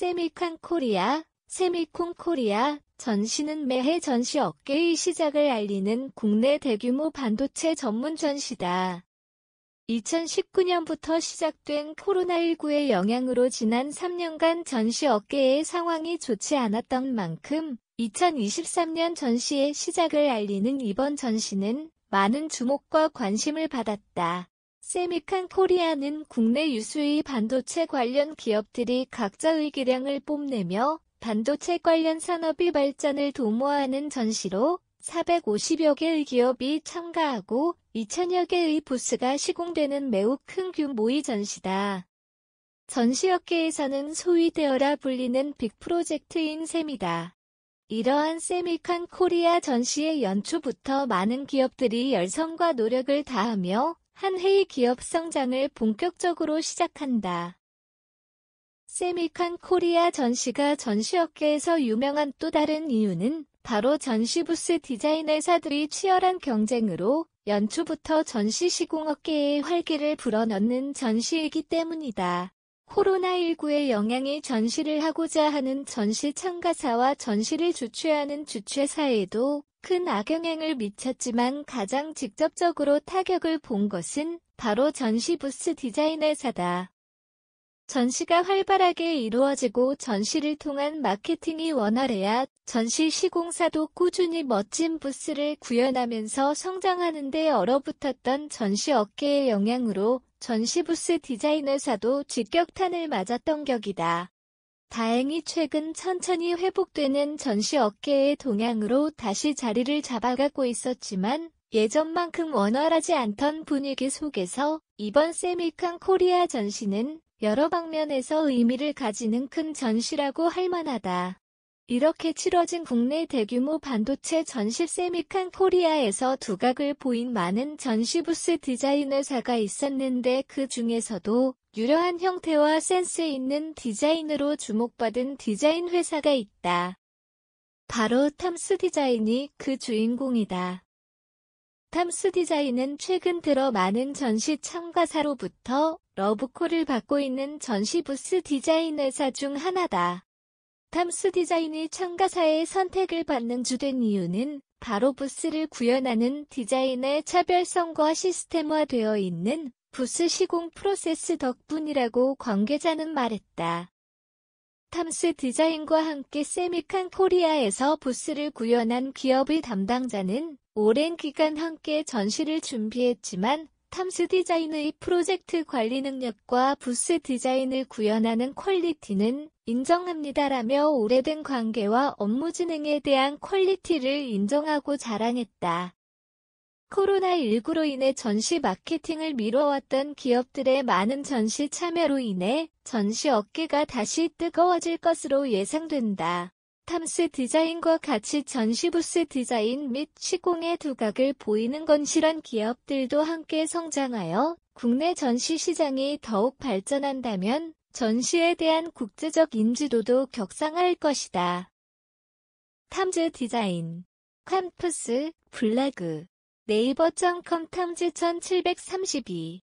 세미칸 코리아, 세미콘 코리아 전시는 매해 전시 업계의 시작을 알리는 국내 대규모 반도체 전문 전시다. 2019년부터 시작된 코로나19의 영향으로 지난 3년간 전시 업계의 상황이 좋지 않았던 만큼 2023년 전시의 시작을 알리는 이번 전시는 많은 주목과 관심을 받았다. 세미칸 코리아는 국내 유수의 반도체 관련 기업들이 각자의 기량을 뽐내며 반도체 관련 산업의 발전을 도모하는 전시로 450여 개의 기업이 참가하고 2 0 0 0여 개의 부스가 시공되는 매우 큰 규모의 전시다. 전시업계에서는 소위 대어라 불리는 빅프로젝트인 셈이다. 이러한 세미칸 코리아 전시의 연초부터 많은 기업들이 열성과 노력을 다하며 한 해의 기업 성장을 본격적으로 시작한다. 세미칸 코리아 전시가 전시업계에서 유명한 또 다른 이유는 바로 전시부스 디자인 회사들이 치열한 경쟁으로 연초부터 전시 시공업계에 활기를 불어넣는 전시이기 때문이다. 코로나19의 영향이 전시를 하고자 하는 전시 참가사와 전시를 주최하는 주최사에도 큰 악영향을 미쳤지만 가장 직접적으로 타격을 본 것은 바로 전시 부스 디자인 회사다. 전시가 활발하게 이루어지고 전시를 통한 마케팅이 원활해야 전시 시공사도 꾸준히 멋진 부스를 구현하면서 성장하는 데 얼어붙었던 전시 업계의 영향으로 전시 부스 디자인 회사도 직격탄을 맞았던 격이다. 다행히 최근 천천히 회복되는 전시 어깨의 동향으로 다시 자리를 잡아가고 있었지만 예전만큼 원활하지 않던 분위기 속에서 이번 세미칸 코리아 전시는 여러 방면에서 의미를 가지는 큰 전시라고 할 만하다. 이렇게 치러진 국내 대규모 반도체 전시 세미칸 코리아에서 두각을 보인 많은 전시 부스 디자인 회사가 있었는데 그 중에서도 유려한 형태와 센스 있는 디자인으로 주목받은 디자인 회사가 있다. 바로 탐스 디자인이 그 주인공이다. 탐스 디자인은 최근 들어 많은 전시 참가사로부터 러브콜을 받고 있는 전시 부스 디자인 회사 중 하나다. 탐스 디자인이 참가사의 선택을 받는 주된 이유는 바로 부스를 구현하는 디자인의 차별성과 시스템화되어 있는 부스 시공 프로세스 덕분이라고 관계자는 말했다. 탐스 디자인과 함께 세미칸 코리아에서 부스를 구현한 기업의 담당자는 오랜 기간 함께 전시를 준비했지만 탐스 디자인의 프로젝트 관리 능력과 부스 디자인을 구현하는 퀄리티는 인정합니다라며 오래된 관계와 업무 진행에 대한 퀄리티를 인정하고 자랑했다. 코로나19로 인해 전시 마케팅을 미뤄왔던 기업들의 많은 전시 참여로 인해 전시 어깨가 다시 뜨거워질 것으로 예상된다. 탐스 디자인과 같이 전시부스 디자인 및 시공의 두각을 보이는 건실한 기업들도 함께 성장하여 국내 전시 시장이 더욱 발전한다면 전시에 대한 국제적 인지도도 격상할 것이다. 탐즈 디자인, 캠프스, 블라그 네이버.com 탐지 1732